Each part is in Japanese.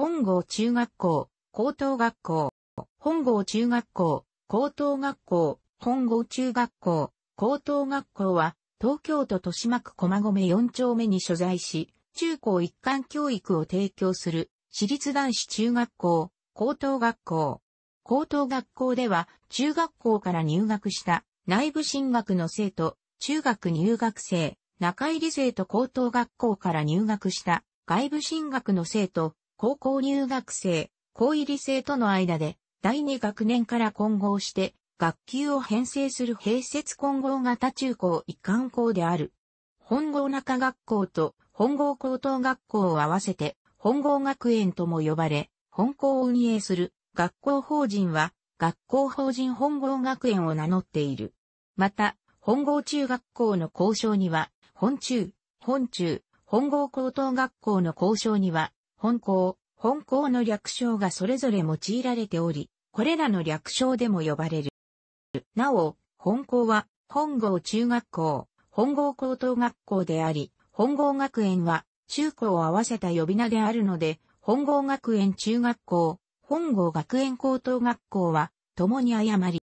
本郷中学校、高等学校、本郷中学校、高等学校、本郷中学校、高等学校は、東京都豊島区駒込4丁目に所在し、中高一貫教育を提供する、私立男子中学校、高等学校。高等学校では、中学校から入学した内部進学の生徒、中学入学生、中入り生と高等学校から入学した外部進学の生徒、高校入学生、高入り生との間で、第二学年から混合して、学級を編成する併設混合型中高一貫校である。本郷中学校と本郷高等学校を合わせて、本郷学園とも呼ばれ、本校を運営する学校法人は、学校法人本郷学園を名乗っている。また、本郷中学校の校章には、本中、本中、本郷高等学校の校章には、本校、本校の略称がそれぞれ用いられており、これらの略称でも呼ばれる。なお、本校は、本郷中学校、本郷高等学校であり、本郷学園は、中高を合わせた呼び名であるので、本郷学園中学校、本郷学園高等学校は、共に誤り。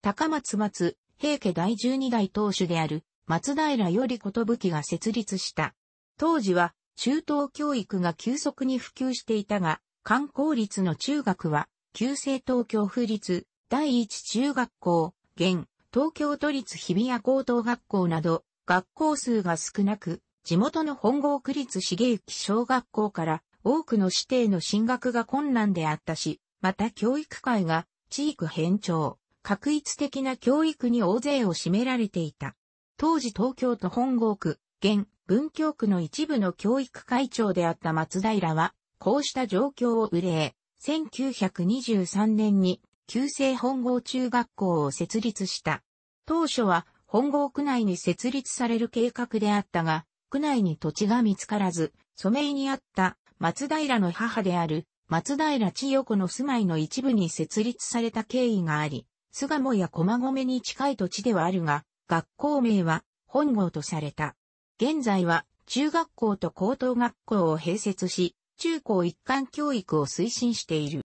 高松松、平家第十二代当主である、松平よりことぶきが設立した。当時は、中等教育が急速に普及していたが、観光率の中学は、旧制東京府立、第一中学校、現、東京都立日比谷高等学校など、学校数が少なく、地元の本郷区立茂幸小学校から多くの指定の進学が困難であったし、また教育界が地域偏重、確一的な教育に大勢を占められていた。当時東京都本郷区、現文京区の一部の教育会長であった松平は、こうした状況を憂え、1923年に旧制本郷中学校を設立した。当初は本郷区内に設立される計画であったが、区内に土地が見つからず、署名にあった松平の母である松平千代子の住まいの一部に設立された経緯があり、巣鴨や駒込に近い土地ではあるが、学校名は本郷とされた。現在は中学校と高等学校を併設し、中高一貫教育を推進している。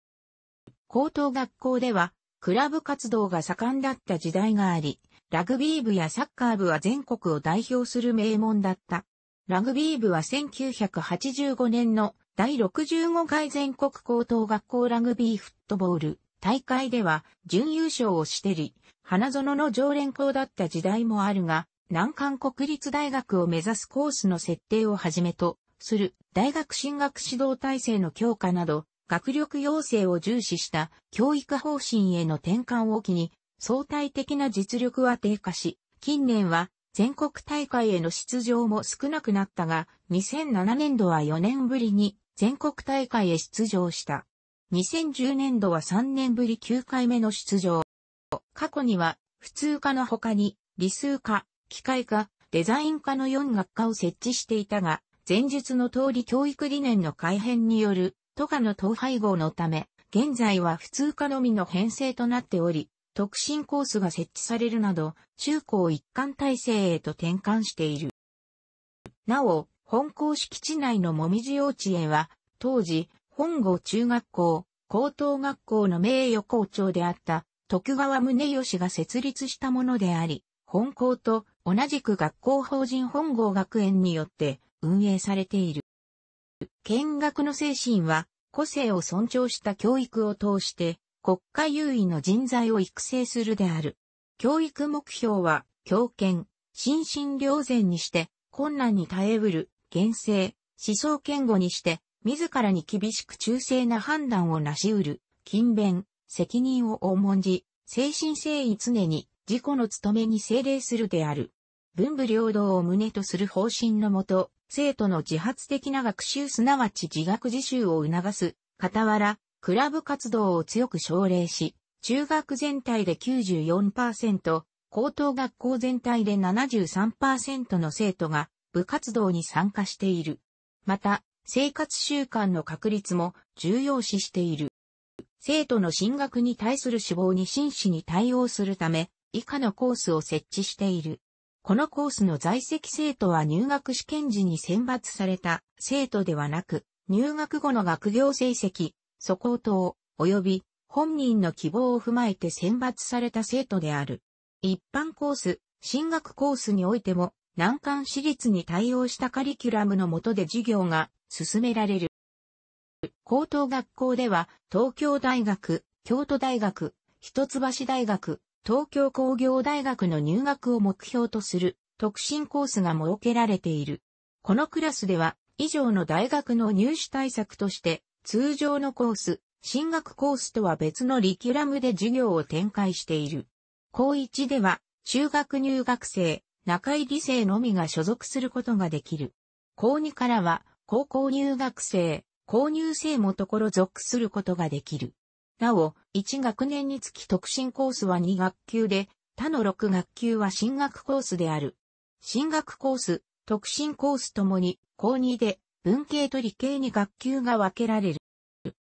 高等学校では、クラブ活動が盛んだった時代があり、ラグビー部やサッカー部は全国を代表する名門だった。ラグビー部は1985年の第65回全国高等学校ラグビーフットボール大会では準優勝をしてり、花園の常連校だった時代もあるが、南韓国立大学を目指すコースの設定をはじめとする大学進学指導体制の強化など、学力養成を重視した教育方針への転換を機に、相対的な実力は低下し、近年は全国大会への出場も少なくなったが、2007年度は4年ぶりに全国大会へ出場した。2010年度は3年ぶり9回目の出場。過去には、普通科の他に、理数科、機械化、デザイン科の4学科を設置していたが、前述の通り教育理念の改変による都下の統廃合のため、現在は普通科のみの編成となっており、特進コースが設置されるなど、中高一貫体制へと転換している。なお、本校敷地内のもみじ幼稚園は、当時、本郷中学校、高等学校の名誉校長であった、徳川宗義が設立したものであり、本校と同じく学校法人本郷学園によって運営されている。見学の精神は、個性を尊重した教育を通して、国家優位の人材を育成するである。教育目標は、強権、心身良善にして、困難に耐えうる、厳正、思想堅固にして、自らに厳しく忠誠な判断を成しうる、勤勉、責任を重んじ、精神誠意常に、自己の務めに精霊するである。文武両道を旨とする方針のもと、生徒の自発的な学習すなわち自学自習を促す、傍ら、クラブ活動を強く奨励し、中学全体で94%、高等学校全体で73%の生徒が部活動に参加している。また、生活習慣の確立も重要視している。生徒の進学に対する志望に真摯に対応するため、以下のコースを設置している。このコースの在籍生徒は入学試験時に選抜された生徒ではなく、入学後の学業成績、素行等、及び本人の希望を踏まえて選抜された生徒である。一般コース、進学コースにおいても、難関私立に対応したカリキュラムの下で授業が進められる。高等学校では、東京大学、京都大学、一橋大学、東京工業大学の入学を目標とする特進コースが設けられている。このクラスでは、以上の大学の入試対策として、通常のコース、進学コースとは別のリキュラムで授業を展開している。高1では、中学入学生、中井理生のみが所属することができる。高2からは、高校入学生、高入生もところ属することができる。なお、1学年につき特進コースは2学級で、他の6学級は進学コースである。進学コース、特進コースともに、高2で、文系と理系に学級が分けられる。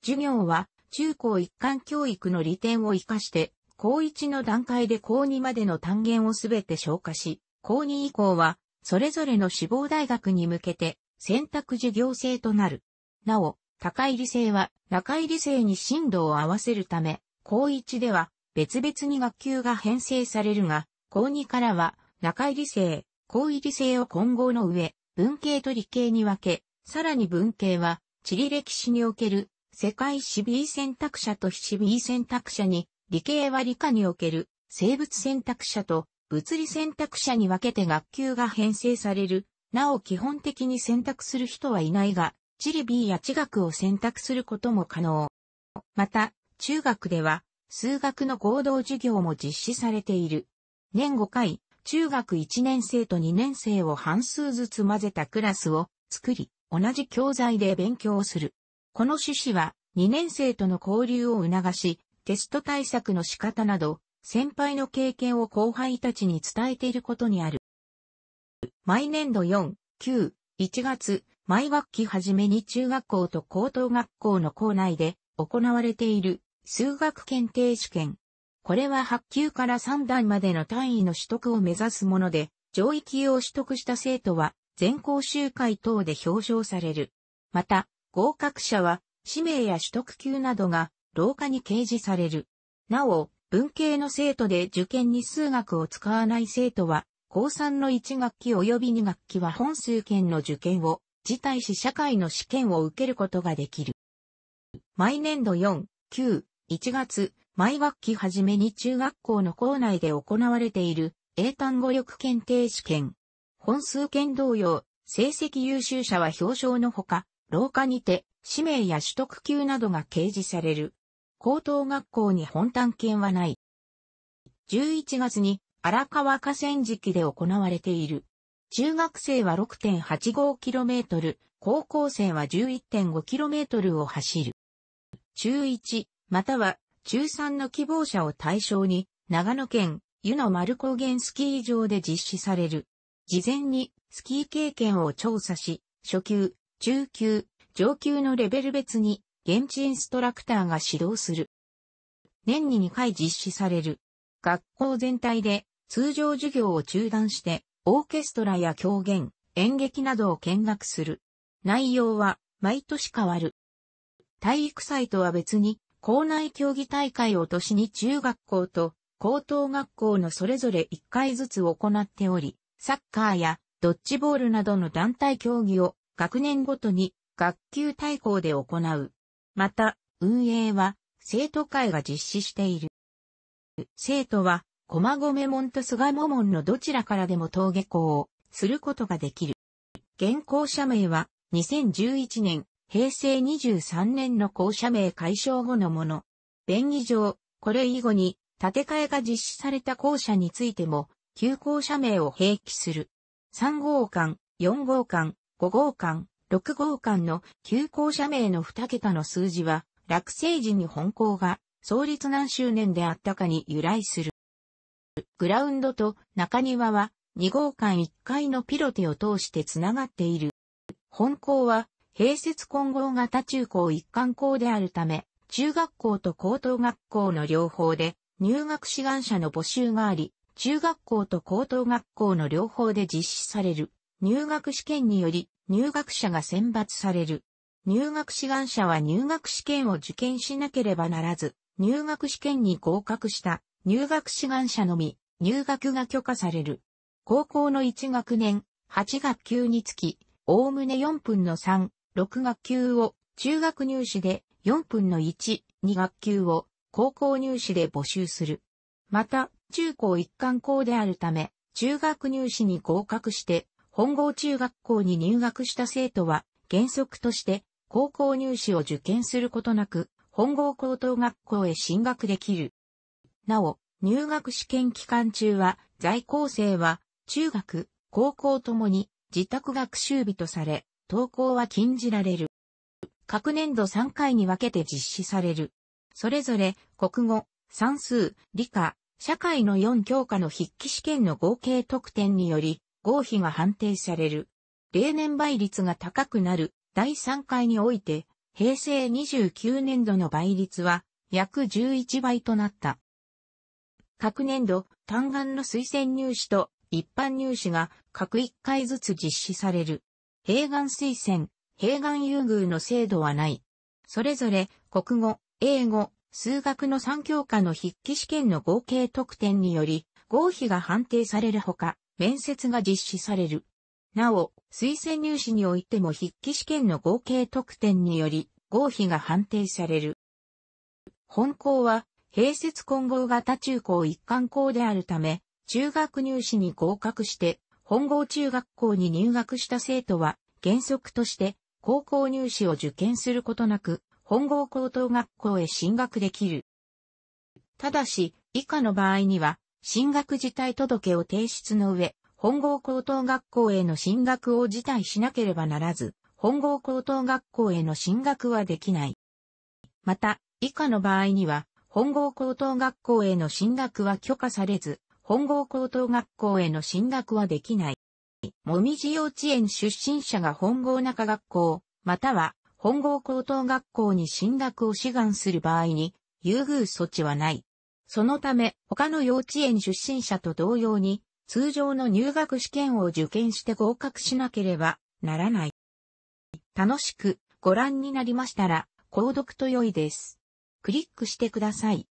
授業は、中高一貫教育の利点を活かして、高1の段階で高2までの単元をすべて消化し、高2以降は、それぞれの志望大学に向けて、選択授業制となる。なお、高理性は中井理性に振動を合わせるため、高一では別々に学級が編成されるが、高二からは中井理性、高理性を混合の上、文系と理系に分け、さらに文系は地理歴史における世界史 B 選択者と非 B 選択者に、理系は理科における生物選択者と物理選択者に分けて学級が編成される。なお基本的に選択する人はいないが、地理 B や地学を選択することも可能。また、中学では、数学の合同授業も実施されている。年5回、中学1年生と2年生を半数ずつ混ぜたクラスを作り、同じ教材で勉強する。この趣旨は、2年生との交流を促し、テスト対策の仕方など、先輩の経験を後輩たちに伝えていることにある。毎年度4、9、1月、毎学期はじめに中学校と高等学校の校内で行われている数学検定試験。これは8級から3段までの単位の取得を目指すもので、上位級を取得した生徒は全校集会等で表彰される。また、合格者は、氏名や取得級などが、廊下に掲示される。なお、文系の生徒で受験に数学を使わない生徒は、高3の1学期及び2学期は本数件の受験を辞退し社会の試験を受けることができる。毎年度4、9、1月、毎学期はじめに中学校の校内で行われている英単語力検定試験。本数検同様、成績優秀者は表彰のほか、廊下にて、氏名や取得級などが掲示される。高等学校に本単検はない。11月に荒川河川敷で行われている中学生は 6.85km、高校生は 11.5km を走る。中1、または中3の希望者を対象に、長野県、湯の丸高原スキー場で実施される。事前にスキー経験を調査し、初級、中級、上級のレベル別に現地インストラクターが指導する。年に2回実施される。学校全体で通常授業を中断してオーケストラや狂言、演劇などを見学する。内容は毎年変わる。体育祭とは別に、校内競技大会を年に中学校と高等学校のそれぞれ1回ずつ行っており、サッカーやドッジボールなどの団体競技を学年ごとに学級対抗で行う。また、運営は生徒会が実施している。生徒は駒込門と菅野門のどちらからでも登下校をすることができる。現校舎名は2011年、平成23年の校舎名解消後のもの。便宜上、これ以後に建て替えが実施された校舎についても、旧校舎名を併記する。3号館、4号館、5号館、6号館の旧校舎名の2桁の数字は、落成時に本校が創立何周年であったかに由来する。グラウンドと中庭は2号館1階のピロテを通してつながっている。本校は併設混合型中高一貫校であるため、中学校と高等学校の両方で入学志願者の募集があり、中学校と高等学校の両方で実施される入学試験により入学者が選抜される。入学志願者は入学試験を受験しなければならず、入学試験に合格した入学志願者のみ、入学が許可される。高校の1学年、8学級につき、おおむね4分の3、6学級を中学入試で4分の1、2学級を高校入試で募集する。また、中高一貫校であるため、中学入試に合格して、本郷中学校に入学した生徒は、原則として、高校入試を受験することなく、本郷高等学校へ進学できる。なお、入学試験期間中は、在校生は、中学、高校ともに、自宅学習日とされ、登校は禁じられる。各年度3回に分けて実施される。それぞれ、国語、算数、理科、社会の4教科の筆記試験の合計得点により、合否が判定される。例年倍率が高くなる第3回において、平成29年度の倍率は約11倍となった。各年度、単眼の推薦入試と一般入試が各1回ずつ実施される。併願推薦、併願優遇の制度はない。それぞれ、国語、英語、数学の3教科の筆記試験の合計得点により、合否が判定されるほか、面接が実施される。なお、推薦入試においても筆記試験の合計得点により、合否が判定される。本校は、併設混合型中高一貫校であるため、中学入試に合格して、本郷中学校に入学した生徒は、原則として、高校入試を受験することなく、本郷高等学校へ進学できる。ただし、以下の場合には、進学辞退届を提出の上、本郷高等学校への進学を辞退しなければならず、本郷高等学校への進学はできない。また、以下の場合には、本郷高等学校への進学は許可されず、本郷高等学校への進学はできない。もみじ幼稚園出身者が本郷中学校、または本郷高等学校に進学を志願する場合に、優遇措置はない。そのため、他の幼稚園出身者と同様に、通常の入学試験を受験して合格しなければならない。楽しくご覧になりましたら、購読と良いです。クリックしてください。